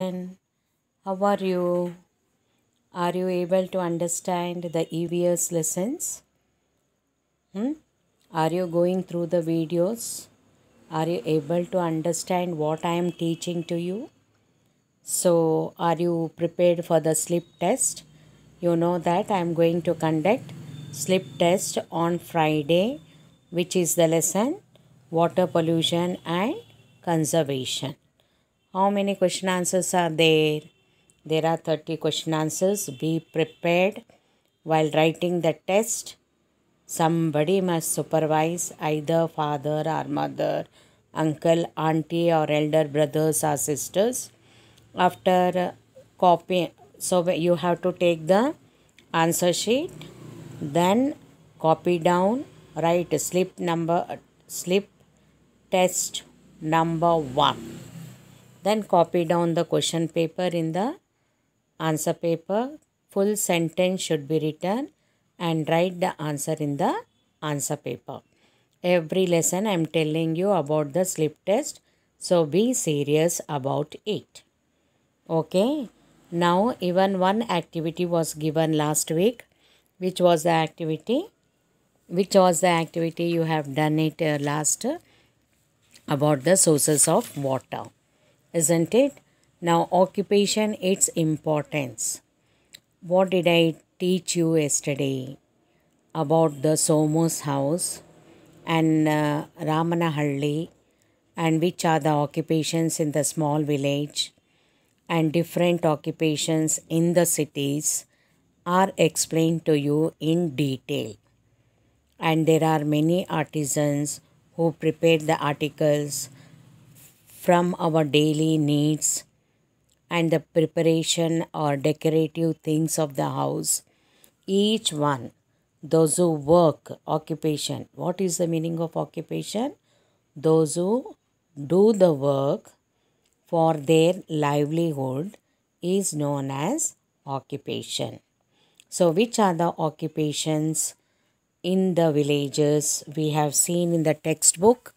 How are you? Are you able to understand the EVS lessons? Hmm? Are you going through the videos? Are you able to understand what I am teaching to you? So, are you prepared for the slip test? You know that I am going to conduct slip test on Friday, which is the lesson Water Pollution and Conservation. How many question answers are there? There are 30 question answers. Be prepared while writing the test. Somebody must supervise either father or mother, uncle, auntie, or elder brothers or sisters. After copying, so you have to take the answer sheet, then copy down, write slip number, slip test number one. Then copy down the question paper in the answer paper. Full sentence should be written and write the answer in the answer paper. Every lesson I am telling you about the slip test. So be serious about it. Okay. Now even one activity was given last week. Which was the activity? Which was the activity you have done it uh, last about the sources of water isn't it? Now, occupation, its importance. What did I teach you yesterday about the Somos house and uh, Ramanahalli and which are the occupations in the small village and different occupations in the cities are explained to you in detail. And there are many artisans who prepare the articles from our daily needs and the preparation or decorative things of the house. Each one, those who work, occupation. What is the meaning of occupation? Those who do the work for their livelihood is known as occupation. So, which are the occupations in the villages we have seen in the textbook?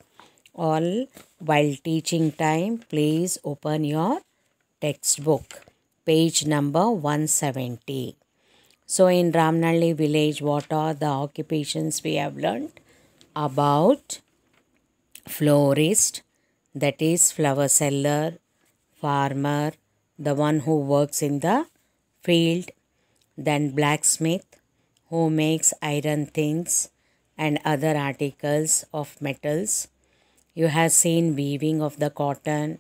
All while teaching time, please open your textbook. Page number 170. So in Ramnalli village, what are the occupations we have learned? About florist, that is flower seller, farmer, the one who works in the field, then blacksmith, who makes iron things and other articles of metals, you have seen weaving of the cotton,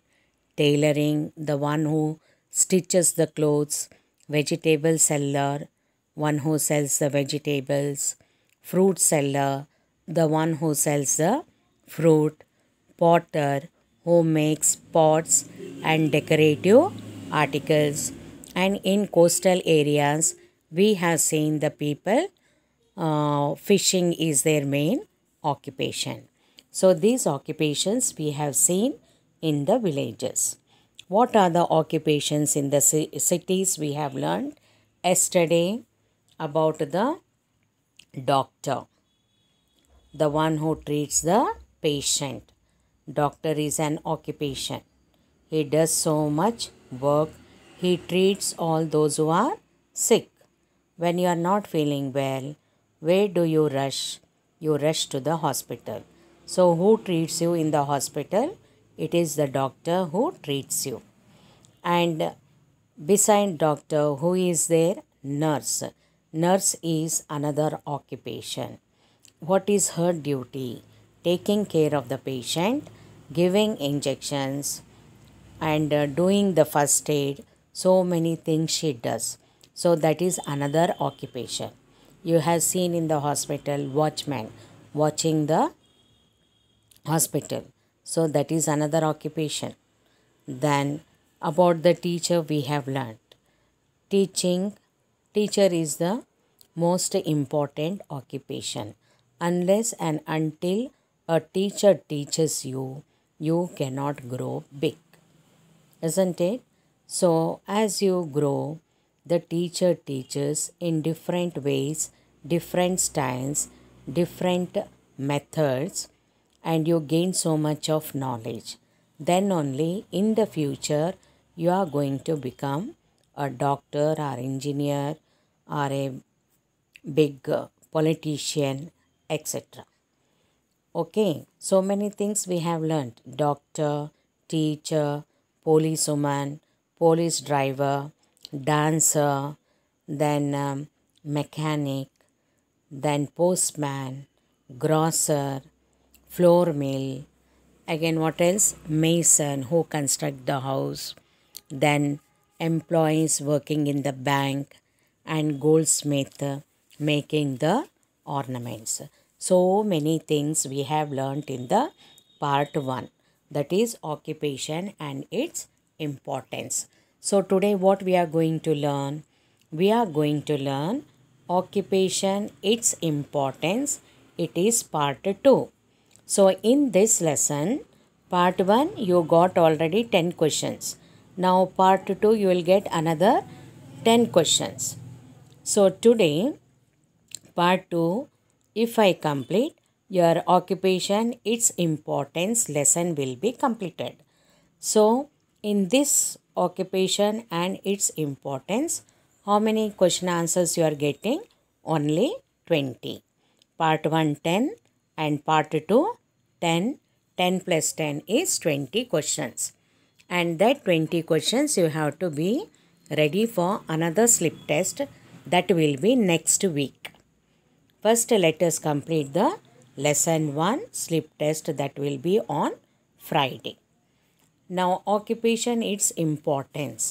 tailoring, the one who stitches the clothes, vegetable seller, one who sells the vegetables, fruit seller, the one who sells the fruit, potter, who makes pots and decorative articles. And in coastal areas, we have seen the people uh, fishing is their main occupation. So these occupations we have seen in the villages. What are the occupations in the cities we have learned yesterday about the doctor. The one who treats the patient. Doctor is an occupation. He does so much work. He treats all those who are sick. When you are not feeling well, where do you rush? You rush to the hospital so, who treats you in the hospital? It is the doctor who treats you. And beside doctor, who is there? Nurse. Nurse is another occupation. What is her duty? Taking care of the patient, giving injections, and uh, doing the first aid. So many things she does. So that is another occupation. You have seen in the hospital watchman watching the hospital so that is another occupation then about the teacher we have learned teaching teacher is the most important occupation unless and until a teacher teaches you you cannot grow big isn't it so as you grow the teacher teaches in different ways different styles different methods and you gain so much of knowledge. Then only in the future you are going to become a doctor or engineer or a big uh, politician etc. Okay, so many things we have learned doctor, teacher, policewoman, police driver, dancer, then um, mechanic, then postman, grocer, floor mill. Again, what else? Mason who construct the house. Then employees working in the bank and goldsmith making the ornaments. So many things we have learnt in the part 1 that is occupation and its importance. So today what we are going to learn? We are going to learn occupation, its importance. It is part 2. So in this lesson, part 1 you got already 10 questions. Now part 2 you will get another 10 questions. So today, part 2, if I complete your occupation, its importance lesson will be completed. So in this occupation and its importance, how many question answers you are getting? Only 20. Part 1 10, and part 2 10 10 plus 10 is 20 questions and that 20 questions you have to be ready for another slip test that will be next week first let us complete the lesson 1 slip test that will be on friday now occupation its importance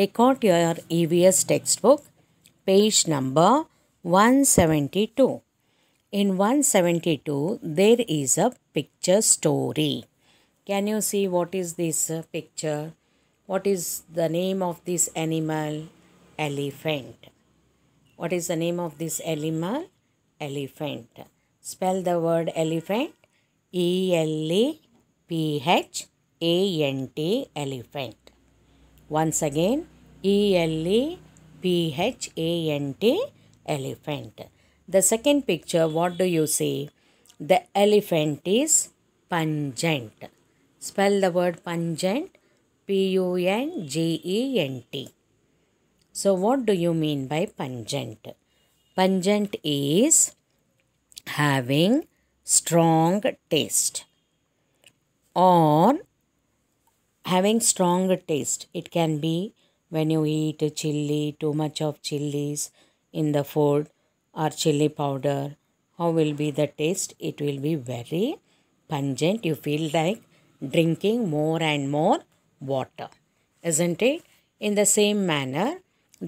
take out your evs textbook page number 172 in 172, there is a picture story. Can you see what is this uh, picture? What is the name of this animal? Elephant. What is the name of this animal? Elephant. Spell the word elephant. E-L-E-P-H-A-N-T. Elephant. Once again, E-L-E-P-H-A-N-T. Elephant the second picture, what do you say? The elephant is pungent. Spell the word pungent. P-U-N-G-E-N-T. So what do you mean by pungent? Pungent is having strong taste or having strong taste. It can be when you eat chili, too much of chilies in the food or chili powder how will be the taste it will be very pungent you feel like drinking more and more water isn't it in the same manner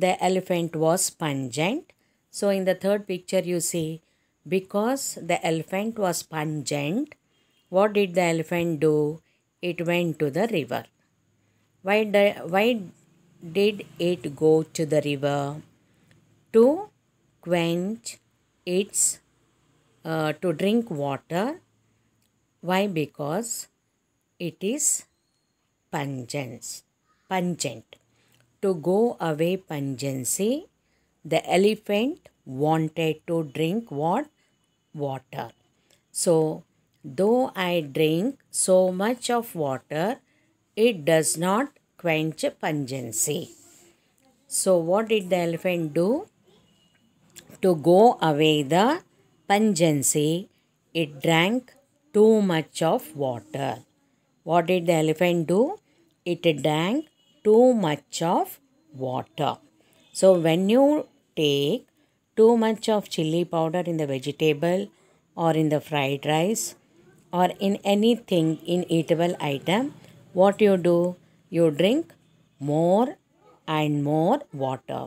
the elephant was pungent so in the third picture you see because the elephant was pungent what did the elephant do it went to the river why, why did it go to the river to quench its uh, to drink water. Why? Because it is pungent. pungent. To go away pungency, the elephant wanted to drink what? Water. So, though I drink so much of water, it does not quench pungency. So, what did the elephant do? to go away the pungency, it drank too much of water. What did the elephant do? It drank too much of water. So when you take too much of chili powder in the vegetable or in the fried rice or in anything in eatable item, what you do? You drink more and more water.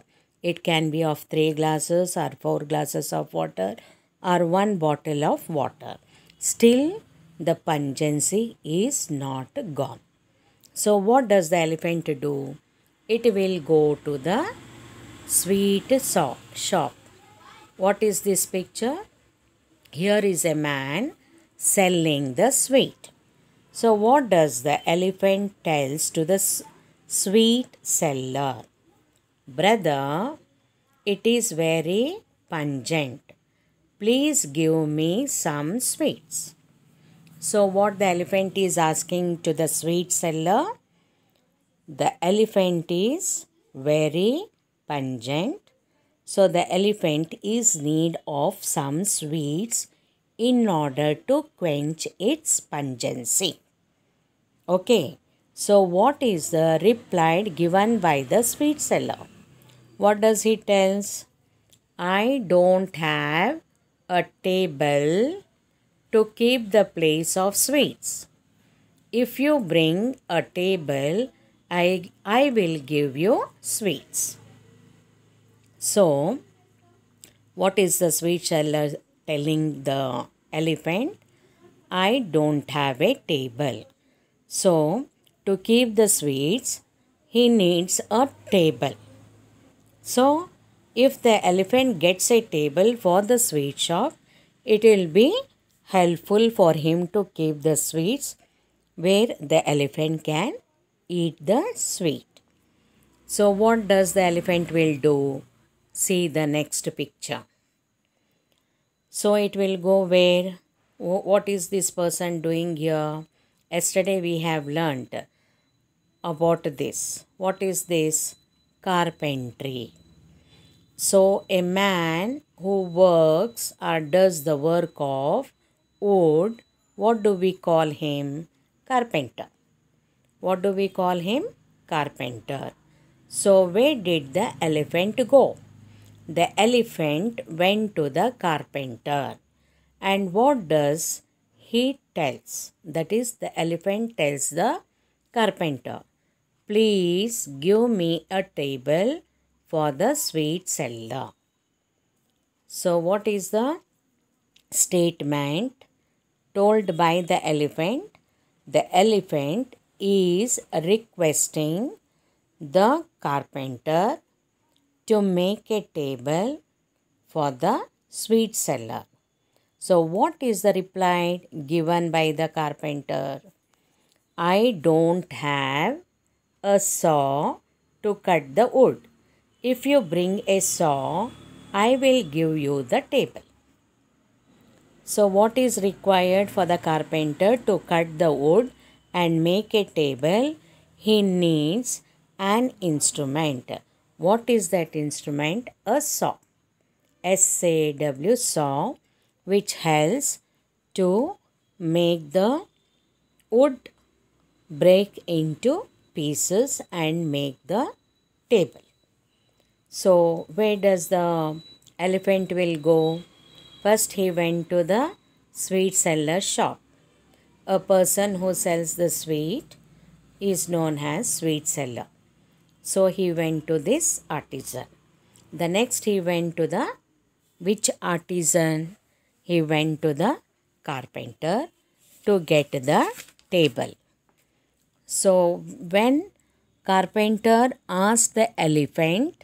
It can be of three glasses or four glasses of water or one bottle of water. Still, the pungency is not gone. So, what does the elephant do? It will go to the sweet shop. What is this picture? Here is a man selling the sweet. So, what does the elephant tells to the sweet seller? Brother, it is very pungent. Please give me some sweets. So, what the elephant is asking to the sweet seller? The elephant is very pungent. So, the elephant is need of some sweets in order to quench its pungency. Okay. So, what is the reply given by the sweet seller? What does he tells? I don't have a table to keep the place of sweets. If you bring a table, I, I will give you sweets. So, what is the sweet seller telling the elephant? I don't have a table. So, to keep the sweets, he needs a table. So, if the elephant gets a table for the sweet shop, it will be helpful for him to keep the sweets where the elephant can eat the sweet. So, what does the elephant will do? See the next picture. So, it will go where? What is this person doing here? Yesterday we have learnt about this. What is this? carpentry. So, a man who works or does the work of wood, what do we call him? Carpenter. What do we call him? Carpenter. So, where did the elephant go? The elephant went to the carpenter. And what does he tells? That is, the elephant tells the carpenter. Please give me a table for the sweet seller. So what is the statement told by the elephant? The elephant is requesting the carpenter to make a table for the sweet seller. So what is the reply given by the carpenter? I don't have a saw to cut the wood. If you bring a saw, I will give you the table. So what is required for the carpenter to cut the wood and make a table? He needs an instrument. What is that instrument? A saw. S-A-W saw which helps to make the wood break into pieces and make the table. So where does the elephant will go? First he went to the sweet seller shop. A person who sells the sweet is known as sweet seller. So he went to this artisan. The next he went to the which artisan? He went to the carpenter to get the table. So, when carpenter asked the elephant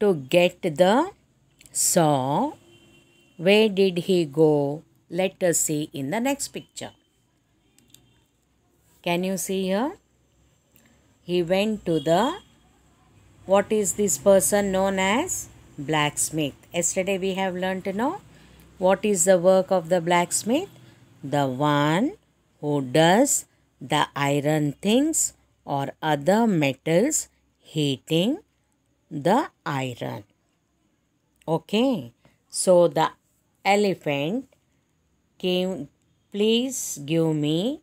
to get the saw, where did he go? Let us see in the next picture. Can you see here? He went to the, what is this person known as? Blacksmith. Yesterday we have learned to know what is the work of the blacksmith? The one who does the iron things or other metals heating the iron. Okay, so the elephant came, please give me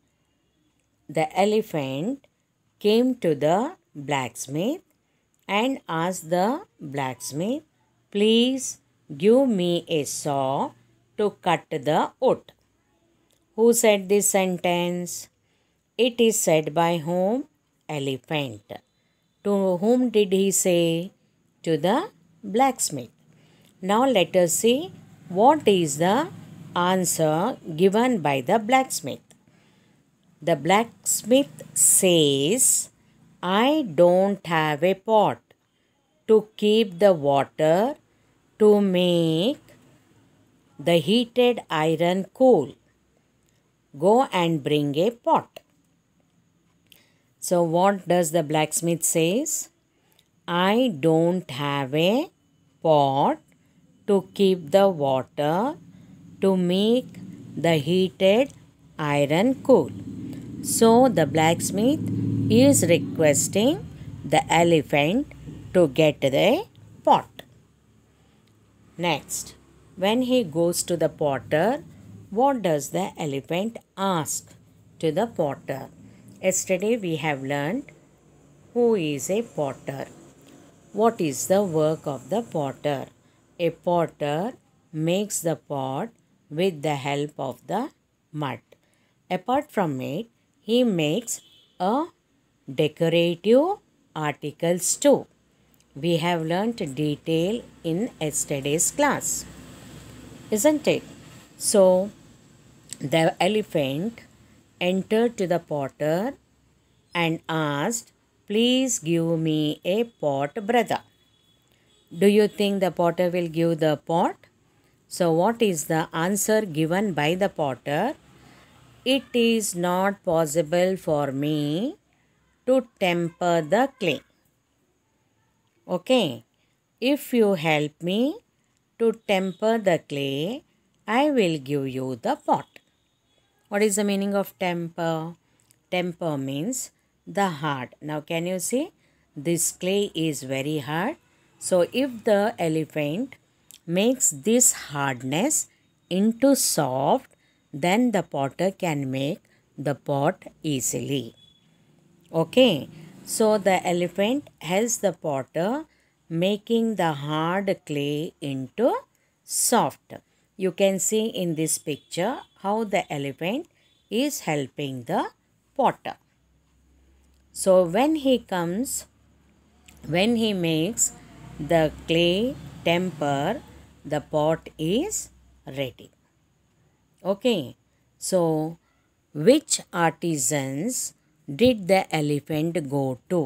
the elephant came to the blacksmith and asked the blacksmith, please give me a saw to cut the wood. Who said this sentence? It is said by whom? Elephant. To whom did he say? To the blacksmith. Now let us see what is the answer given by the blacksmith. The blacksmith says, I don't have a pot to keep the water to make the heated iron cool. Go and bring a pot. So what does the blacksmith says? I don't have a pot to keep the water to make the heated iron cool. So the blacksmith is requesting the elephant to get the pot. Next, when he goes to the potter, what does the elephant ask to the potter? Yesterday we have learned who is a potter. What is the work of the potter? A potter makes the pot with the help of the mud. Apart from it, he makes a decorative articles too. We have learnt detail in yesterday's class. Isn't it? So, the elephant entered to the potter and asked, Please give me a pot, brother. Do you think the potter will give the pot? So, what is the answer given by the potter? It is not possible for me to temper the clay. Okay, if you help me to temper the clay, I will give you the pot. What is the meaning of temper? Temper means the heart. Now can you see? This clay is very hard. So if the elephant makes this hardness into soft, then the potter can make the pot easily. Okay. So the elephant helps the potter making the hard clay into soft. You can see in this picture how the elephant is helping the potter. So when he comes, when he makes the clay temper, the pot is ready. Okay, so which artisans did the elephant go to?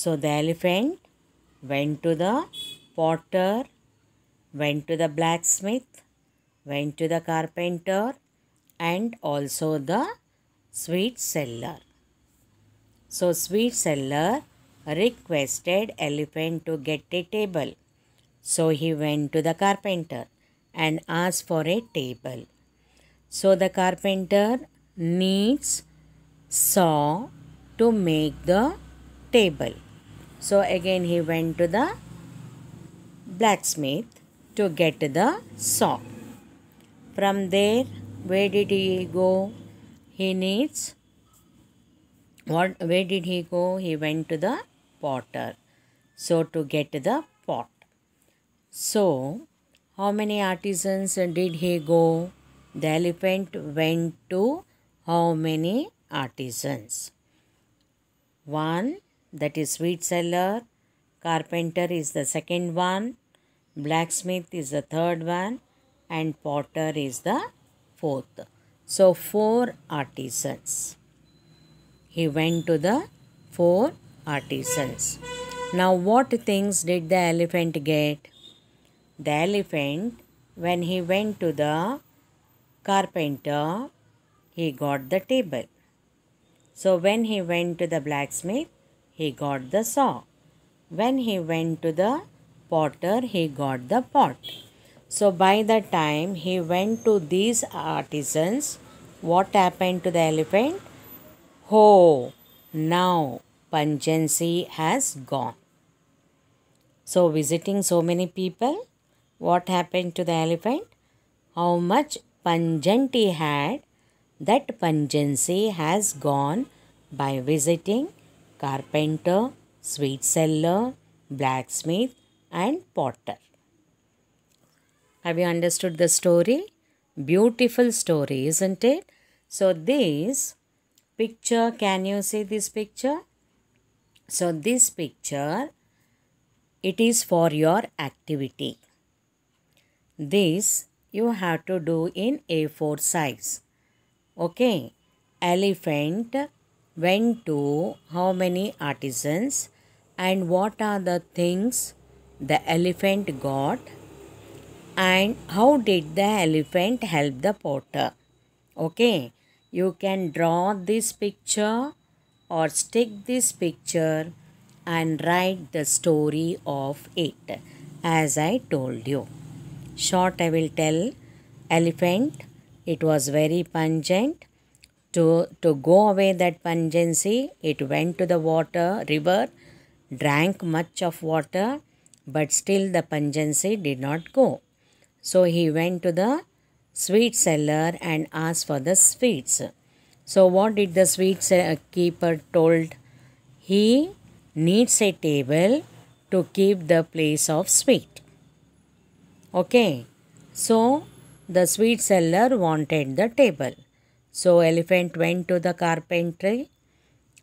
So the elephant went to the potter, went to the blacksmith, went to the carpenter and also the sweet seller. So sweet seller requested elephant to get a table. So he went to the carpenter and asked for a table. So the carpenter needs saw to make the table. So again he went to the blacksmith to get the saw. From there, where did he go? He needs what where did he go? He went to the potter. So to get the pot. So how many artisans did he go? The elephant went to how many artisans? One that is sweet seller, carpenter is the second one, blacksmith is the third one, and potter is the fourth. So, four artisans. He went to the four artisans. Now, what things did the elephant get? The elephant, when he went to the carpenter, he got the table. So, when he went to the blacksmith, he got the saw. When he went to the potter, he got the pot. So by the time he went to these artisans, what happened to the elephant? Ho! Oh, now pungency has gone. So visiting so many people, what happened to the elephant? How much pungent he had, that pungency has gone by visiting carpenter, sweet seller, blacksmith and potter. Have you understood the story? Beautiful story, isn't it? So this picture, can you see this picture? So this picture, it is for your activity. This you have to do in A4 size. Okay. Elephant went to how many artisans and what are the things the elephant got and how did the elephant help the potter. Okay, you can draw this picture or stick this picture and write the story of it as I told you. Short I will tell elephant it was very pungent to, to go away that pungency it went to the water river drank much of water but still the pungency did not go so he went to the sweet seller and asked for the sweets. So what did the sweet uh, keeper told? He needs a table to keep the place of sweet. Okay. So the sweet seller wanted the table. So elephant went to the carpenter,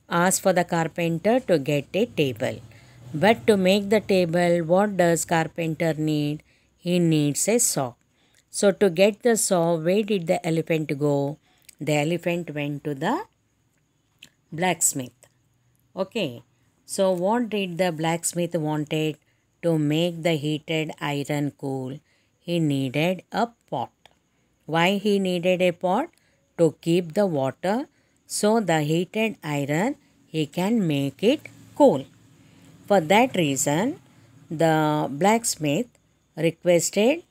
asked for the carpenter to get a table. But to make the table, what does carpenter need? he needs a saw. So to get the saw, where did the elephant go? The elephant went to the blacksmith. Okay, so what did the blacksmith wanted? To make the heated iron cool, he needed a pot. Why he needed a pot? To keep the water so the heated iron he can make it cool. For that reason, the blacksmith requested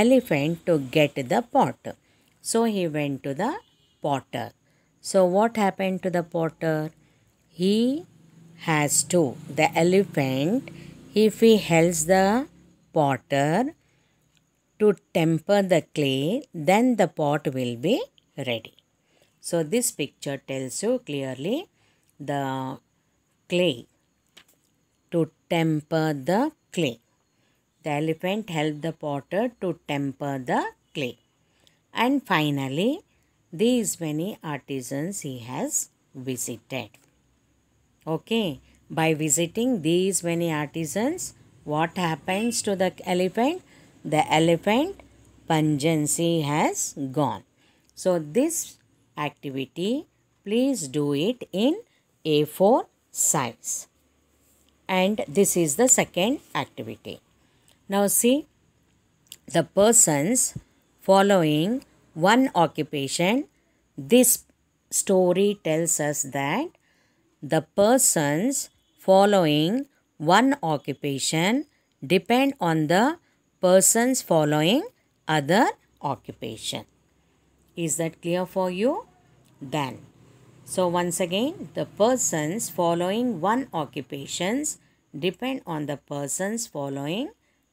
elephant to get the pot. So he went to the potter. So what happened to the potter? He has to. The elephant, if he helps the potter to temper the clay, then the pot will be ready. So this picture tells you clearly the clay to temper the clay. The elephant helped the potter to temper the clay. And finally, these many artisans he has visited. Okay, by visiting these many artisans, what happens to the elephant? The elephant pungency has gone. So this activity, please do it in A4 size. And this is the second activity. Now see the persons following one occupation. This story tells us that the persons following one occupation depend on the persons following other occupation. Is that clear for you? Then, So once again, the persons following one occupations depend on the persons following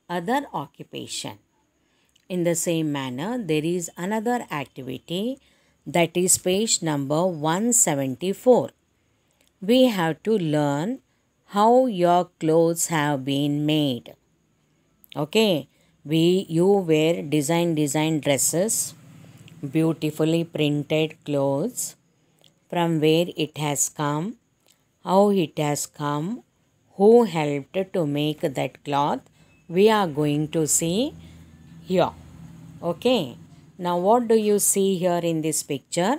other occupation. In the same manner, there is another activity that is page number 174. We have to learn how your clothes have been made. Okay, we you wear design design dresses, beautifully printed clothes, from where it has come, how it has come, who helped to make that cloth we are going to see here. Okay. Now what do you see here in this picture?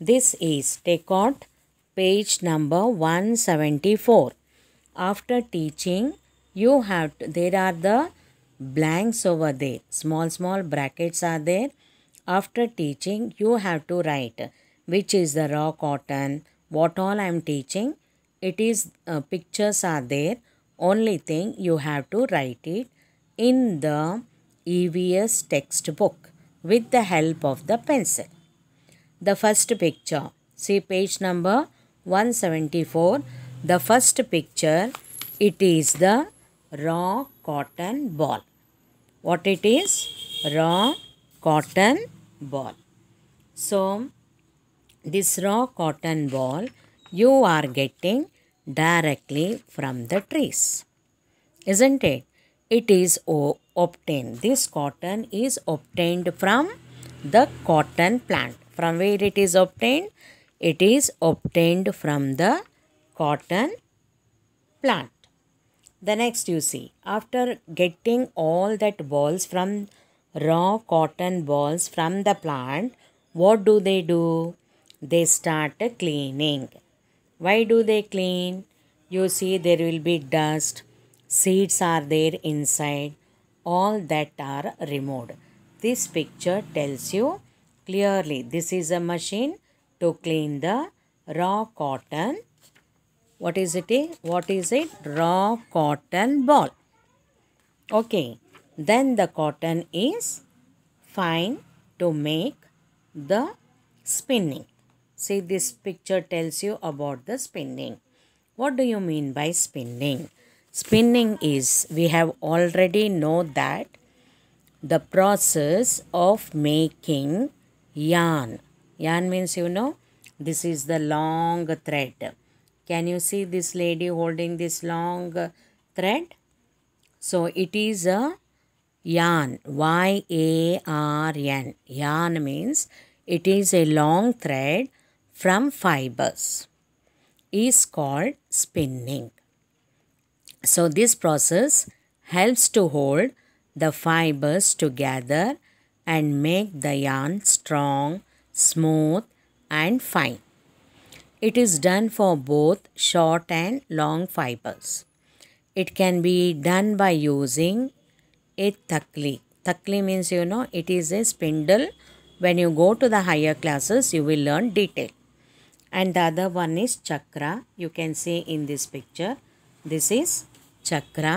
This is take out page number 174. After teaching you have to, there are the blanks over there. Small small brackets are there. After teaching you have to write which is the raw cotton, what all I am teaching. It is uh, pictures are there only thing you have to write it in the EVS textbook with the help of the pencil. The first picture, see page number 174. The first picture, it is the raw cotton ball. What it is? Raw cotton ball. So, this raw cotton ball, you are getting directly from the trees. Isn't it? It is obtained. This cotton is obtained from the cotton plant. From where it is obtained? It is obtained from the cotton plant. The next you see, after getting all that balls from raw cotton balls from the plant, what do they do? They start cleaning. Why do they clean? You see, there will be dust, seeds are there inside, all that are removed. This picture tells you clearly this is a machine to clean the raw cotton. What is it? What is it? Raw cotton ball. Okay, then the cotton is fine to make the spinning. See this picture tells you about the spinning. What do you mean by spinning? Spinning is we have already know that the process of making yarn. Yarn means you know this is the long thread. Can you see this lady holding this long thread? So it is a yarn. Y-A-R-N. Yarn means it is a long thread from fibers is called spinning. So this process helps to hold the fibers together and make the yarn strong, smooth and fine. It is done for both short and long fibers. It can be done by using a takli. Takli means you know it is a spindle. When you go to the higher classes you will learn detail and the other one is chakra. You can see in this picture, this is chakra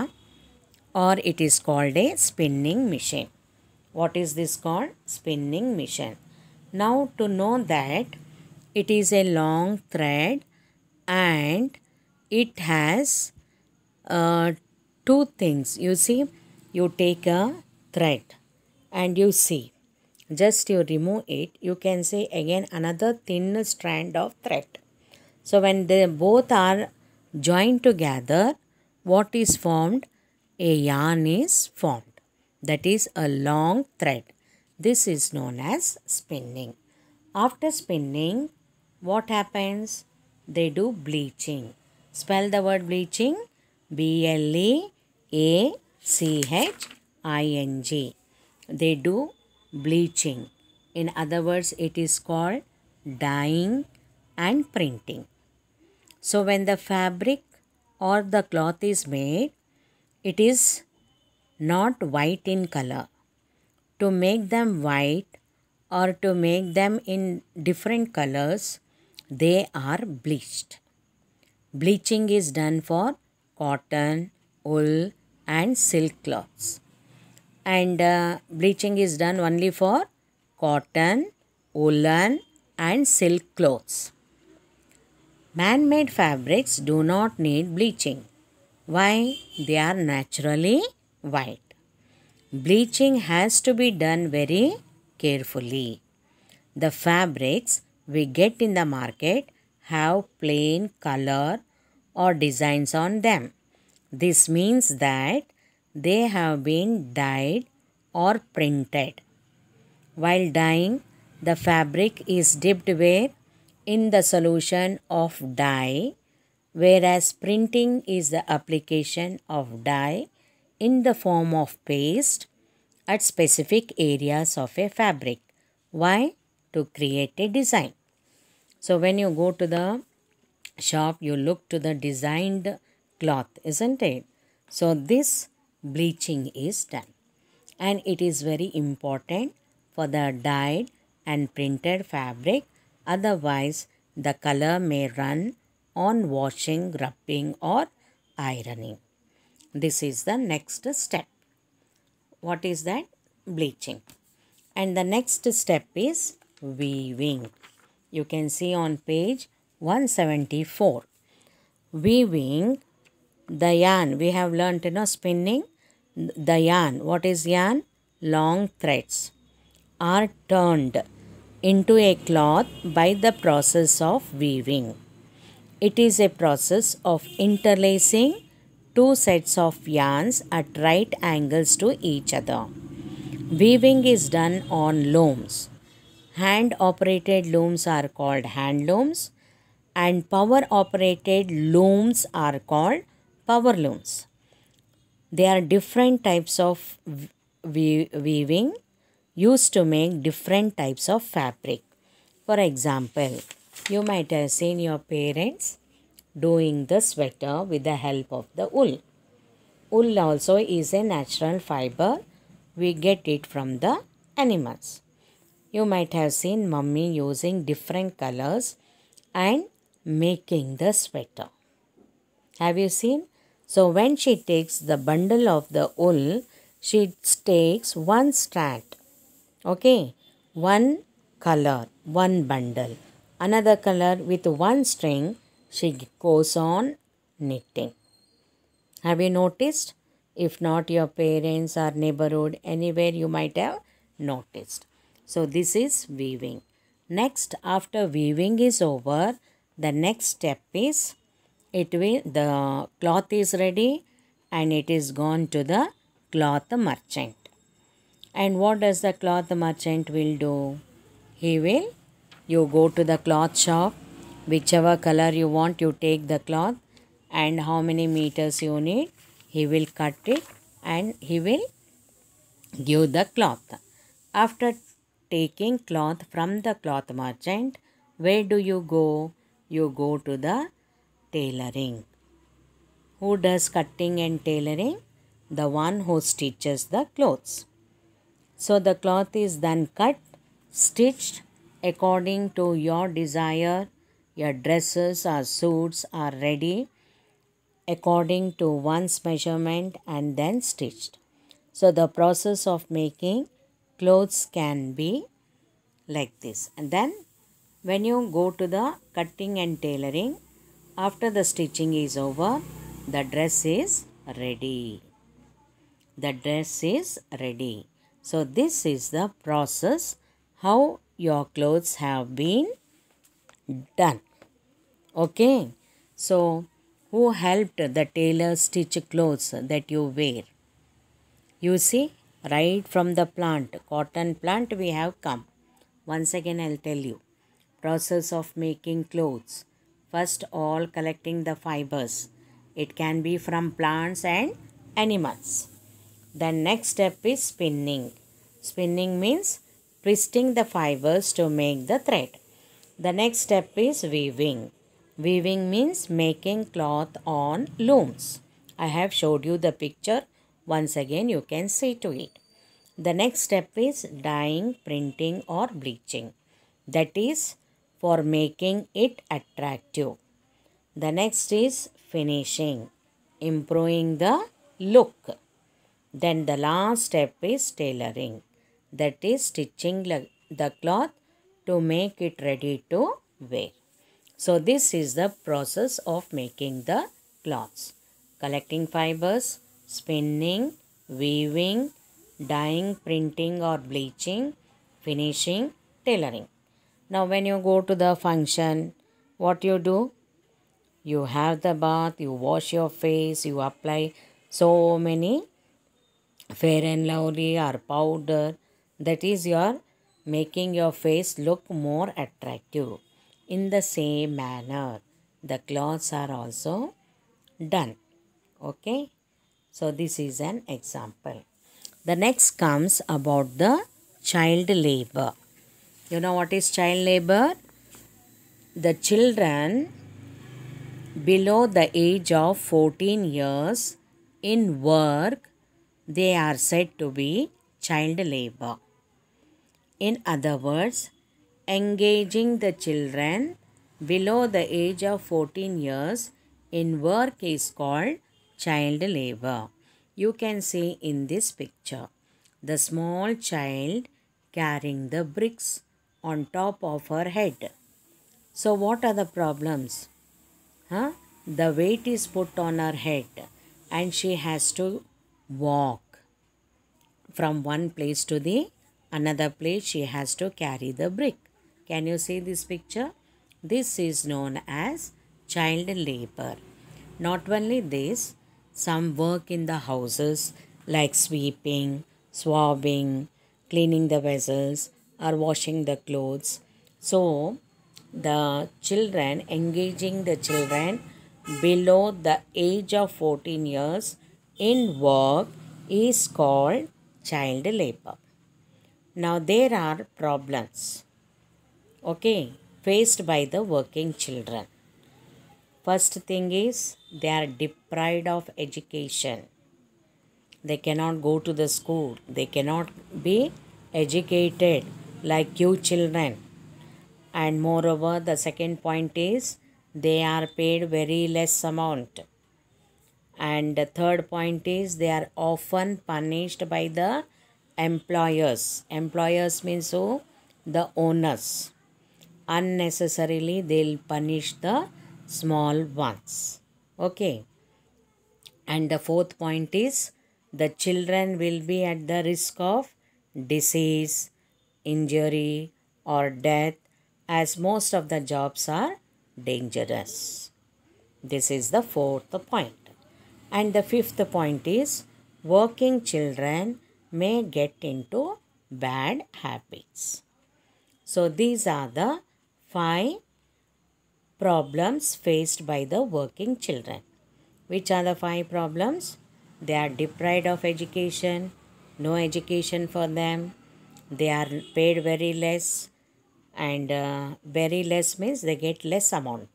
or it is called a spinning machine. What is this called? Spinning machine. Now to know that it is a long thread and it has uh, two things. You see, you take a thread and you see just you remove it you can say again another thin strand of thread so when they both are joined together what is formed a yarn is formed that is a long thread this is known as spinning after spinning what happens they do bleaching spell the word bleaching b l e a c h i n g they do bleaching. In other words, it is called dyeing and printing. So when the fabric or the cloth is made, it is not white in color. To make them white or to make them in different colors, they are bleached. Bleaching is done for cotton, wool and silk cloths and uh, bleaching is done only for cotton, woolen and silk clothes. Man-made fabrics do not need bleaching. Why? They are naturally white. Bleaching has to be done very carefully. The fabrics we get in the market have plain color or designs on them. This means that they have been dyed or printed. While dyeing, the fabric is dipped where? In the solution of dye, whereas printing is the application of dye in the form of paste at specific areas of a fabric. Why? To create a design. So when you go to the shop, you look to the designed cloth, isn't it? So this bleaching is done. And it is very important for the dyed and printed fabric otherwise the color may run on washing, rubbing or ironing. This is the next step. What is that? Bleaching. And the next step is weaving. You can see on page 174. Weaving the yarn we have learnt you know spinning the yarn what is yarn long threads are turned into a cloth by the process of weaving it is a process of interlacing two sets of yarns at right angles to each other weaving is done on looms hand operated looms are called hand looms and power operated looms are called power looms. There are different types of weaving used to make different types of fabric. For example, you might have seen your parents doing the sweater with the help of the wool. Wool also is a natural fiber. We get it from the animals. You might have seen mummy using different colors and making the sweater. Have you seen? So when she takes the bundle of the wool, she takes one strand, okay, one color, one bundle. Another color with one string, she goes on knitting. Have you noticed? If not your parents or neighborhood, anywhere you might have noticed. So this is weaving. Next, after weaving is over, the next step is it will the cloth is ready and it is gone to the cloth merchant and what does the cloth merchant will do he will you go to the cloth shop whichever color you want you take the cloth and how many meters you need he will cut it and he will give the cloth after taking cloth from the cloth merchant where do you go you go to the tailoring. Who does cutting and tailoring? The one who stitches the clothes. So the cloth is then cut, stitched according to your desire. Your dresses or suits are ready according to one's measurement and then stitched. So the process of making clothes can be like this. And then when you go to the cutting and tailoring, after the stitching is over, the dress is ready. The dress is ready. So this is the process how your clothes have been done. Okay. So who helped the tailor stitch clothes that you wear? You see, right from the plant, cotton plant we have come. Once again I will tell you. Process of making clothes First all collecting the fibers. It can be from plants and animals. The next step is spinning. Spinning means twisting the fibers to make the thread. The next step is weaving. Weaving means making cloth on looms. I have showed you the picture. Once again you can see to it. The next step is dyeing, printing or bleaching. That is for making it attractive. The next is finishing, improving the look. Then the last step is tailoring, that is stitching the cloth to make it ready to wear. So this is the process of making the cloths. Collecting fibers, spinning, weaving, dyeing, printing or bleaching, finishing, tailoring. Now, when you go to the function, what you do? You have the bath, you wash your face, you apply so many fair and lovely or powder. That is your making your face look more attractive. In the same manner, the clothes are also done. Okay. So, this is an example. The next comes about the child labor. You know what is child labor? The children below the age of 14 years in work, they are said to be child labor. In other words, engaging the children below the age of 14 years in work is called child labor. You can see in this picture the small child carrying the bricks on top of her head. So, what are the problems? Huh? The weight is put on her head and she has to walk from one place to the another place. She has to carry the brick. Can you see this picture? This is known as child labor. Not only this, some work in the houses like sweeping, swabbing, cleaning the vessels, are washing the clothes so the children engaging the children below the age of 14 years in work is called child labor now there are problems okay faced by the working children first thing is they are deprived of education they cannot go to the school they cannot be educated like you children. And moreover, the second point is they are paid very less amount. And the third point is they are often punished by the employers. Employers means who? The owners. Unnecessarily they'll punish the small ones. Okay. And the fourth point is the children will be at the risk of disease, injury or death as most of the jobs are dangerous. This is the fourth point. And the fifth point is working children may get into bad habits. So these are the five problems faced by the working children. Which are the five problems? They are deprived of education, no education for them, they are paid very less and uh, very less means they get less amount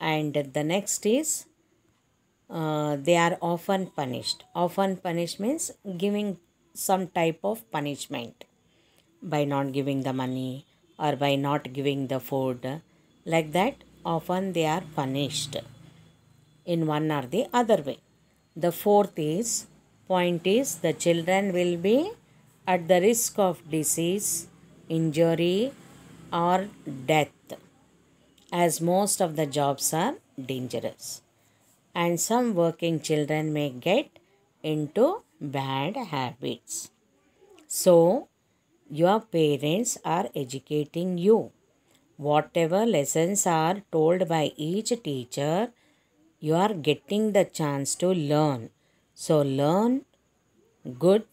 and the next is uh, they are often punished often punished means giving some type of punishment by not giving the money or by not giving the food like that often they are punished in one or the other way the fourth is point is the children will be at the risk of disease, injury, or death, as most of the jobs are dangerous. And some working children may get into bad habits. So, your parents are educating you. Whatever lessons are told by each teacher, you are getting the chance to learn. So, learn good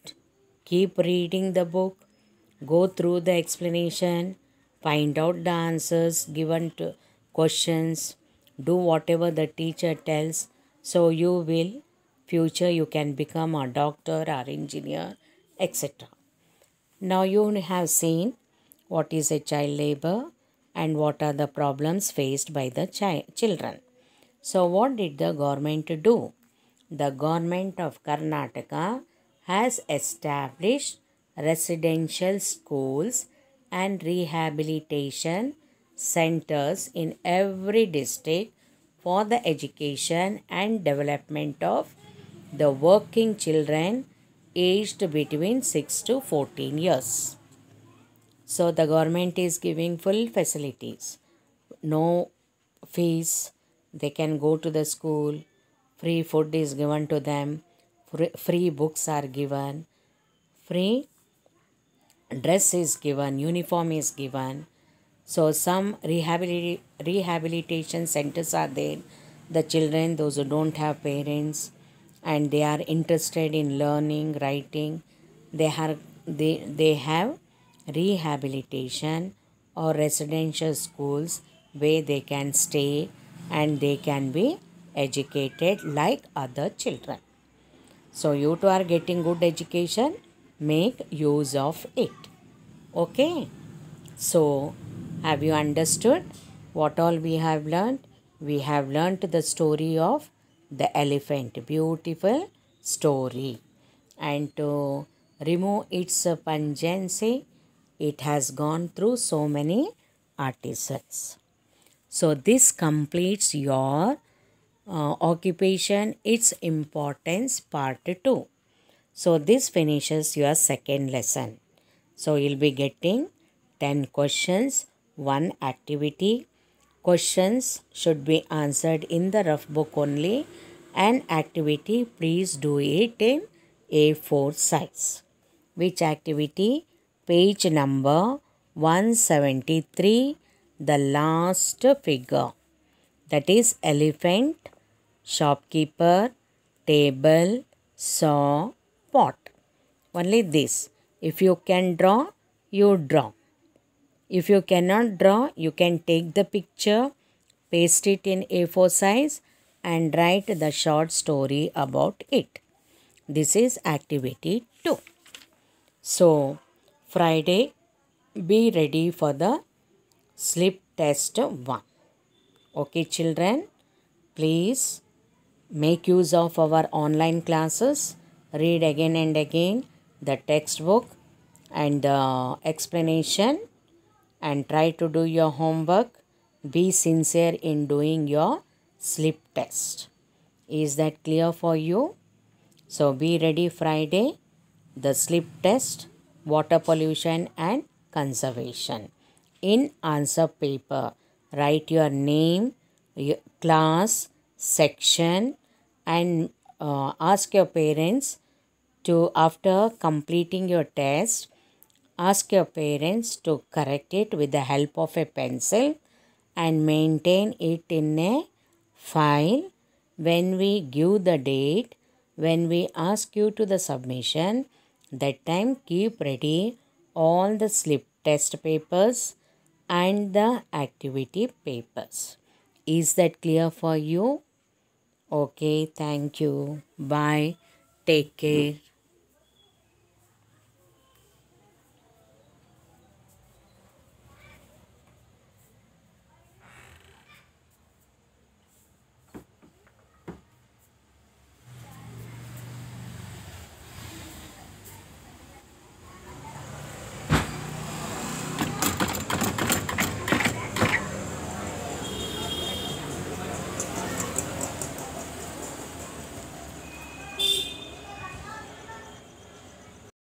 Keep reading the book, go through the explanation, find out the answers given to questions, do whatever the teacher tells so you will future you can become a doctor or engineer etc now you have seen what is a child labor and what are the problems faced by the chi- children so what did the government do the government of karnataka has established residential schools and rehabilitation centers in every district for the education and development of the working children aged between 6 to 14 years. So the government is giving full facilities. No fees. They can go to the school. Free food is given to them free books are given, free dress is given, uniform is given. So some rehabilitation centers are there. The children, those who don't have parents, and they are interested in learning, writing, they they they have rehabilitation or residential schools where they can stay and they can be educated like other children. So you two are getting good education. Make use of it. Okay. So have you understood what all we have learned? We have learned the story of the elephant. Beautiful story. And to remove its pungency, it has gone through so many artisans. So this completes your uh, occupation its importance part 2 so this finishes your second lesson so you'll be getting 10 questions one activity questions should be answered in the rough book only and activity please do it in a4 size which activity page number 173 the last figure that is elephant shopkeeper, table, saw, pot. Only this. If you can draw, you draw. If you cannot draw, you can take the picture, paste it in A4 size and write the short story about it. This is activity 2. So, Friday, be ready for the sleep test 1. Okay, children, please make use of our online classes, read again and again the textbook and the explanation and try to do your homework. Be sincere in doing your sleep test. Is that clear for you? So be ready Friday, the sleep test, water pollution and conservation. In answer paper, write your name, your class, section and uh, ask your parents to after completing your test ask your parents to correct it with the help of a pencil and maintain it in a file when we give the date when we ask you to the submission that time keep ready all the slip test papers and the activity papers is that clear for you Okay, thank you. Bye. Take care.